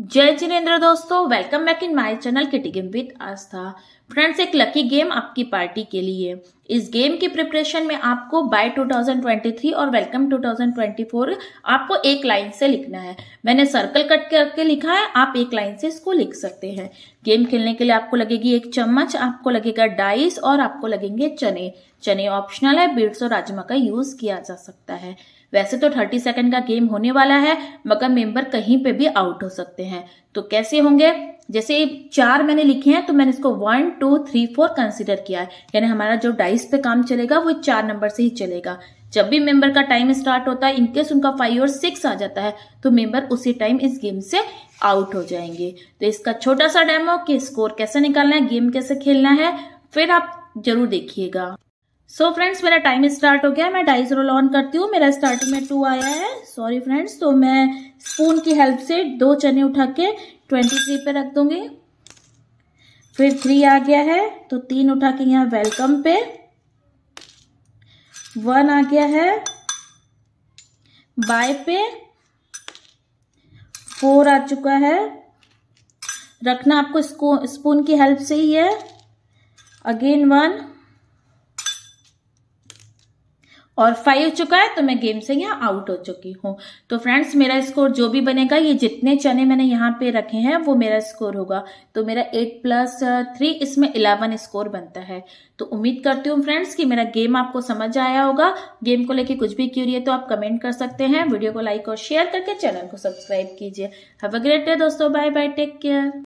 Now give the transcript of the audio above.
जय जिनेन्द्र दोस्तों welcome back in my channel kitty game with Aastha friends एक लकी गेम आपकी पार्टी के लिए इस गेम की प्रिपरेशन में आपको बाय 2023 और वेलकम 2024 आपको एक लाइन से लिखना है मैंने सर्कल कट करके लिखा है आप एक लाइन से इसको लिख सकते हैं गेम खेलने के लिए आपको लगेगी एक चम्मच आपको लगेगा डाइस और आपको लगेंगे चने चने ऑप्शनल है बीट्स और राजमा का यूज किया जा सकता है वैसे तो थर्टी सेकेंड का गेम होने वाला है मगर मेंबर कहीं पे भी आउट हो सकते हैं तो कैसे होंगे जैसे चार मैंने लिखे हैं तो मैंने इसको one two three four consider किया है यानी हमारा जो डाइस पे काम चलेगा वो चार नंबर से ही चलेगा जब भी मेंबर का टाइम स्टार्ट होता है इनकेस उनका फाइव और सिक्स आ जाता है तो मेंबर उसी टाइम इस गेम से आउट हो जाएंगे तो इसका छोटा सा डेमो कि स्कोर कैसे निकालना है गेम कैसे खेलना है फिर आप जरूर देखिएगा सो so फ्रेंड्स मेरा टाइम स्टार्ट हो गया मैं डाइस रोल ऑन करती हूँ मेरा स्टार्टिंग में टू आया है सॉरी फ्रेंड्स तो मैं स्पून की हेल्प से दो चने उठा के ट्वेंटी थ्री पे रख दूंगी फिर थ्री आ गया है तो तीन उठा के यहाँ वेलकम पे वन आ गया है बाय पे फोर आ चुका है रखना आपको स्पून की हेल्प से ही है अगेन वन और फाइव हो चुका है तो मैं गेम से यहाँ आउट हो चुकी हूँ तो फ्रेंड्स मेरा स्कोर जो भी बनेगा ये जितने चने मैंने यहाँ पे रखे हैं वो मेरा स्कोर होगा तो मेरा एट प्लस थ्री इसमें इलेवन स्कोर बनता है तो उम्मीद करती हूँ फ्रेंड्स कि मेरा गेम आपको समझ आया होगा गेम को लेके कुछ भी क्यूरी है तो आप कमेंट कर सकते हैं वीडियो को लाइक और शेयर करके चैनल को सब्सक्राइब कीजिए हैव अ ग्रेट डे दोस्तों बाय बाय टेक केयर